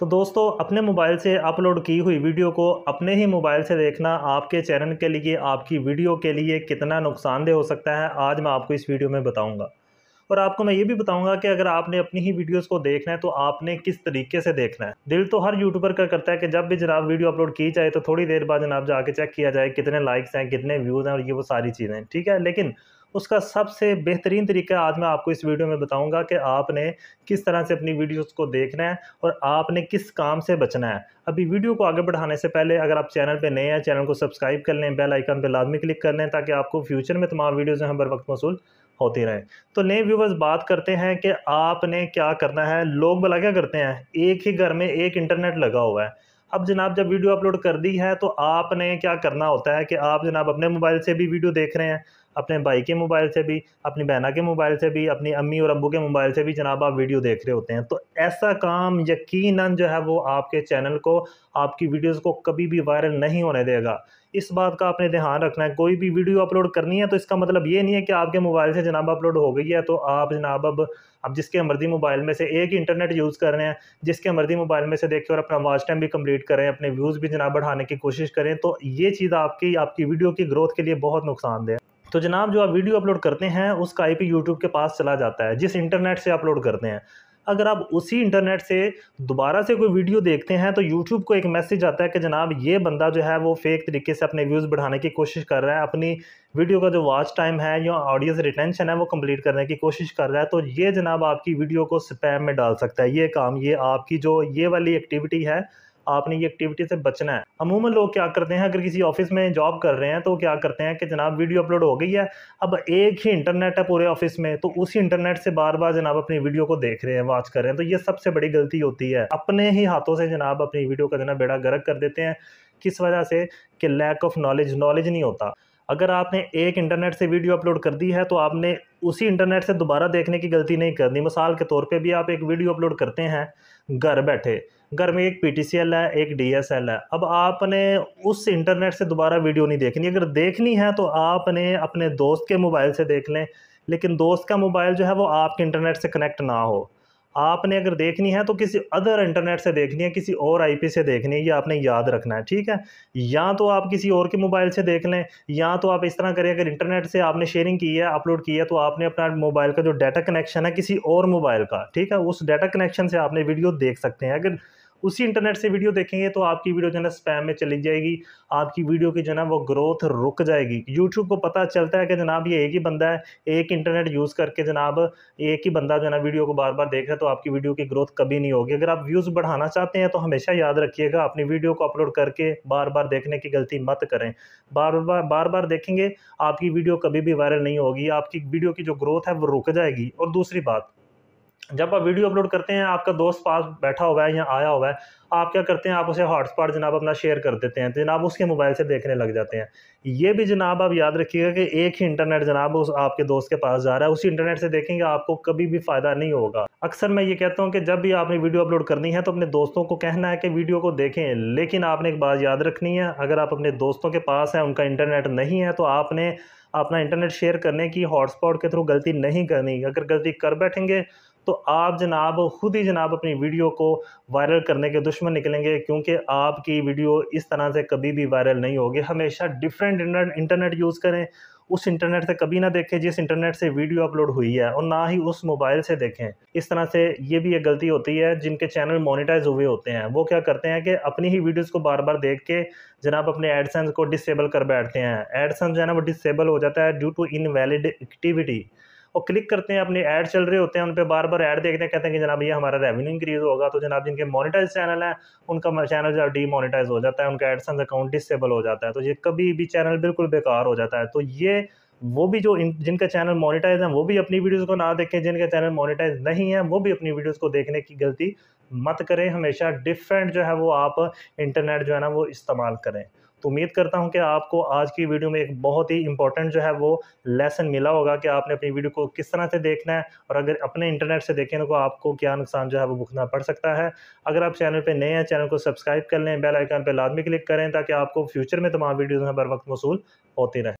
तो दोस्तों अपने मोबाइल से अपलोड की हुई वीडियो को अपने ही मोबाइल से देखना आपके चैनल के लिए आपकी वीडियो के लिए कितना नुकसानदेह हो सकता है आज मैं आपको इस वीडियो में बताऊंगा और आपको मैं ये भी बताऊंगा कि अगर आपने अपनी ही वीडियोस को देखना है तो आपने किस तरीके से देखना है दिल तो हर यूट्यूबर का करता है कि जब भी जनाब वीडियो अपलोड की जाए तो थोड़ी देर बाद जनाब जाके चेक किया जाए कितने लाइक्स हैं कितने व्यूज़ हैं और ये वो सारी चीज़ें ठीक है लेकिन उसका सबसे बेहतरीन तरीका आज मैं आपको इस वीडियो में बताऊंगा कि आपने किस तरह से अपनी वीडियोस को देखना है और आपने किस काम से बचना है अभी वीडियो को आगे बढ़ाने से पहले अगर आप चैनल पर नए हैं चैनल को सब्सक्राइब कर लें बेल आइकन पर लाजमी क्लिक कर लें ताकि आपको फ्यूचर में तमाम वीडियोज़ हैं बर वक्त मौसू होती रहे तो नए व्यूवर्स बात करते हैं कि आपने क्या करना है लोग भला क्या करते हैं एक ही घर में एक इंटरनेट लगा हुआ है अब जनाब जब वीडियो अपलोड कर दी है तो आपने क्या करना होता है कि आप जनाब अपने मोबाइल से भी वीडियो देख रहे हैं अपने भाई के मोबाइल से भी अपनी बहना के मोबाइल से भी अपनी अम्मी और अबू के मोबाइल से भी जनाब आप वीडियो देख रहे होते हैं तो ऐसा काम यकीन जो है वो आपके चैनल को आपकी वीडियोस को कभी भी वायरल नहीं होने देगा इस बात का आपने ध्यान रखना है कोई भी वीडियो अपलोड करनी है तो इसका मतलब ये नहीं है कि आपके मोबाइल से जनाब अपलोड हो गई है तो आप जनाब अब अब जिसके मर्जी मोबाइल में से एक इंटरनेट यूज़ कर रहे हैं जिसके मर्जी मोबाइल में से देखें और अपना वॉच टाइम भी कंप्लीट करें अपने व्यूज़ भी जनाब बढ़ाने की कोशिश करें तो ये चीज़ आपकी आपकी वीडियो की ग्रोथ के लिए बहुत नुकसानदेह तो जनाब जो आप वीडियो अपलोड करते हैं उसका आईपी यूट्यूब के पास चला जाता है जिस इंटरनेट से अपलोड करते हैं अगर आप उसी इंटरनेट से दोबारा से कोई वीडियो देखते हैं तो यूट्यूब को एक मैसेज आता है कि जनाब ये बंदा जो है वो फेक तरीके से अपने व्यूज़ बढ़ाने की कोशिश कर रहा है अपनी वीडियो का जो वॉच टाइम है या ऑडियंस रिटेंशन है वो कंप्लीट करने की कोशिश कर रहा है तो ये जनाब आपकी वीडियो को स्पैम में डाल सकता है ये काम ये आपकी जो ये वाली एक्टिविटी है आपने ये एक्टिविटी से बचना है अमूमन लोग क्या करते हैं अगर किसी ऑफिस में जॉब कर रहे हैं तो क्या करते हैं कि जनाब वीडियो अपलोड हो गई है अब एक ही इंटरनेट है पूरे ऑफिस में तो उसी इंटरनेट से बार बार जनाब अपनी वीडियो को देख रहे हैं वॉच कर रहे हैं तो ये सबसे बड़ी गलती होती है अपने ही हाथों से जनाब अपनी वीडियो का जना बेड़ा गर्क कर देते हैं किस वजह से कि लैक ऑफ नॉलेज नॉलेज नहीं होता अगर आपने एक इंटरनेट से वीडियो अपलोड कर दी है तो आपने उसी इंटरनेट से दोबारा देखने की गलती नहीं करनी मिसाल के तौर पे भी आप एक वीडियो अपलोड करते हैं घर बैठे घर में एक पी है एक डी है अब आपने उस इंटरनेट से दोबारा वीडियो नहीं देखनी अगर देखनी है तो आपने अपने दोस्त के मोबाइल से देख लें लेकिन दोस्त का मोबाइल जो है वो आपके इंटरनेट से कनेक्ट ना हो आपने अगर देखनी है तो किसी अदर इंटरनेट से देखनी है किसी और आईपी से देखनी है ये आपने याद रखना है ठीक है या तो आप किसी और के मोबाइल से देख लें या तो आप इस तरह करें अगर इंटरनेट से आपने शेयरिंग की है अपलोड की है तो आपने अपना मोबाइल का जो डाटा कनेक्शन है किसी और मोबाइल का ठीक है उस डाटा कनेक्शन से आपने वीडियो देख सकते हैं अगर उसी इंटरनेट से वीडियो देखेंगे तो आपकी वीडियो जो है ना स्पैम में चली जाएगी आपकी वीडियो की जो है ना वो ग्रोथ रुक जाएगी यूट्यूब को पता चलता है कि जनाब ये एक ही बंदा है एक इंटरनेट यूज़ करके जनाब एक ही बंदा जो है ना वीडियो को बार बार देख रहा है तो आपकी वीडियो की ग्रोथ कभी नहीं होगी अगर आप व्यूज़ बढ़ाना चाहते हैं तो हमेशा याद रखिएगा अपनी वीडियो को अपलोड करके बार बार देखने की गलती मत करें बार बार बार बार देखेंगे आपकी वीडियो कभी भी वायरल नहीं होगी आपकी वीडियो की जो ग्रोथ है वो रुक जाएगी और दूसरी बात जब आप वीडियो अपलोड करते हैं आपका दोस्त पास बैठा हुआ है या आया हुआ है आप क्या करते हैं आप उसे हॉटस्पॉट जनाब अपना शेयर कर देते हैं तो जनाब उसके मोबाइल से देखने लग जाते हैं ये भी जनाब आप याद रखिएगा कि एक ही इंटरनेट जनाब उस आपके दोस्त के पास जा रहा है उसी इंटरनेट से देखेंगे आपको कभी भी फ़ायदा नहीं होगा अक्सर मैं ये कहता हूँ कि जब भी आपने वीडियो अपलोड करनी है तो अपने दोस्तों को कहना है कि वीडियो को देखें लेकिन आपने एक बात याद रखनी है अगर आप अपने दोस्तों के पास हैं उनका इंटरनेट नहीं है तो आपने अपना इंटरनेट शेयर करने की हॉटस्पॉट के थ्रू गलती नहीं करनी अगर गलती कर बैठेंगे तो आप जनाब खुद ही जनाब अपनी वीडियो को वायरल करने के दुश्मन निकलेंगे क्योंकि आपकी वीडियो इस तरह से कभी भी वायरल नहीं होगी हमेशा डिफरेंट इंटरनेट यूज़ करें उस इंटरनेट से कभी ना देखें जिस इंटरनेट से वीडियो अपलोड हुई है और ना ही उस मोबाइल से देखें इस तरह से ये भी एक गलती होती है जिनके चैनल मोनिटाइज हुए होते हैं वो क्या करते हैं कि अपनी ही वीडियोज़ को बार बार देख के जनाब अपने एडसेंस को डिसेबल कर बैठते हैं एडसेंस जो है ना वो डिसेबल हो जाता है ड्यू टू इनवेलिड एक्टिविटी और क्लिक करते हैं अपने ऐड चल रहे होते हैं उन पर बार बार ऐड देखते हैं कहते हैं कि जनाब ये हमारा रेवेन्यू इंक्रीज़ होगा तो जनाब जिनके मोनिटाइज चैनल हैं उनका चैनल जब डीमोनिटाइज हो जाता है उनका एडसेंस अकाउंट डिसेबल हो जाता है तो ये कभी भी चैनल बिल्कुल बेकार हो जाता है तो ये वो भी जो जिनका चैनल मोनिटाइज है वो भी अपनी वीडियोज़ को ना देखें जिनका चैनल मोनिटाइज नहीं है वो भी अपनी वीडियोज़ को देखने की गलती मत करें हमेशा डिफरेंट जो है वो आप इंटरनेट जो है ना वो इस्तेमाल करें तो उम्मीद करता हूँ कि आपको आज की वीडियो में एक बहुत ही इंपॉर्टेंट जो है वो लेसन मिला होगा कि आपने अपनी वीडियो को किस तरह से देखना है और अगर अपने इंटरनेट से देखें तो आपको क्या नुकसान जो है वो भुखना पड़ सकता है अगर आप चैनल पर नए हैं चैनल को सब्सक्राइब कर लें बेल आइकन पर लाजमी क्लिक करें ताकि आपको फ्यूचर में तमाम वीडियोज़ हैं बर वक्त मौसू होती रहें